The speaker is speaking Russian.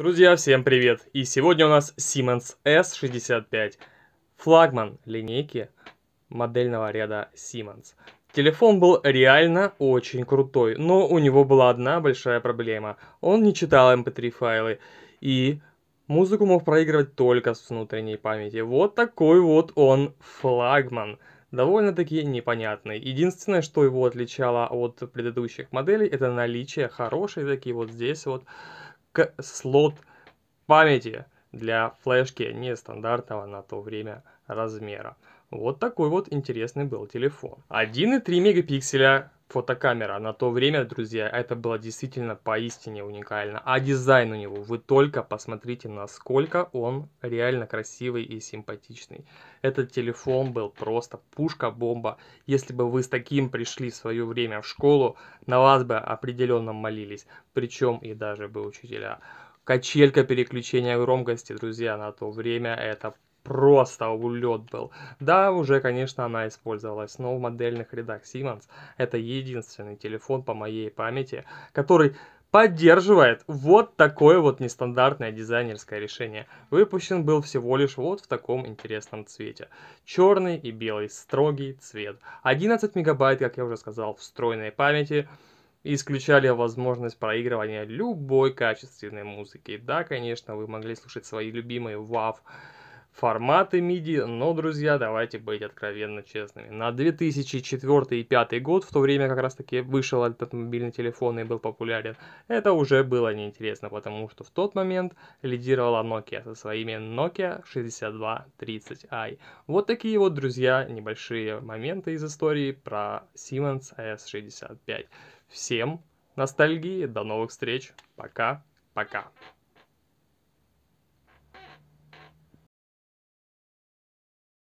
Друзья, всем привет! И сегодня у нас Siemens S65, флагман линейки модельного ряда Siemens. Телефон был реально очень крутой, но у него была одна большая проблема. Он не читал mp3 эм файлы и музыку мог проигрывать только с внутренней памяти. Вот такой вот он флагман довольно-таки непонятный. Единственное, что его отличало от предыдущих моделей, это наличие хорошей, такие вот здесь вот к слот памяти для флешки нестандартного на то время размера. Вот такой вот интересный был телефон. 1,3 мегапикселя фотокамера на то время, друзья, это было действительно поистине уникально. А дизайн у него, вы только посмотрите, насколько он реально красивый и симпатичный. Этот телефон был просто пушка-бомба. Если бы вы с таким пришли в свое время в школу, на вас бы определенно молились, причем и даже бы учителя. Качелька переключения громкости, друзья, на то время это просто улет был. Да, уже, конечно, она использовалась, но в модельных рядах Siemens это единственный телефон по моей памяти, который поддерживает вот такое вот нестандартное дизайнерское решение. Выпущен был всего лишь вот в таком интересном цвете. Черный и белый, строгий цвет. 11 мегабайт, как я уже сказал, встроенной памяти исключали возможность проигрывания любой качественной музыки. Да, конечно, вы могли слушать свои любимые WAV форматы MIDI, но, друзья, давайте быть откровенно честными. На 2004 и 2005 год, в то время как раз таки вышел этот мобильный телефон и был популярен, это уже было неинтересно, потому что в тот момент лидировала Nokia со своими Nokia 6230i. Вот такие вот, друзья, небольшие моменты из истории про Siemens S65. Всем ностальгии, до новых встреч, пока, пока.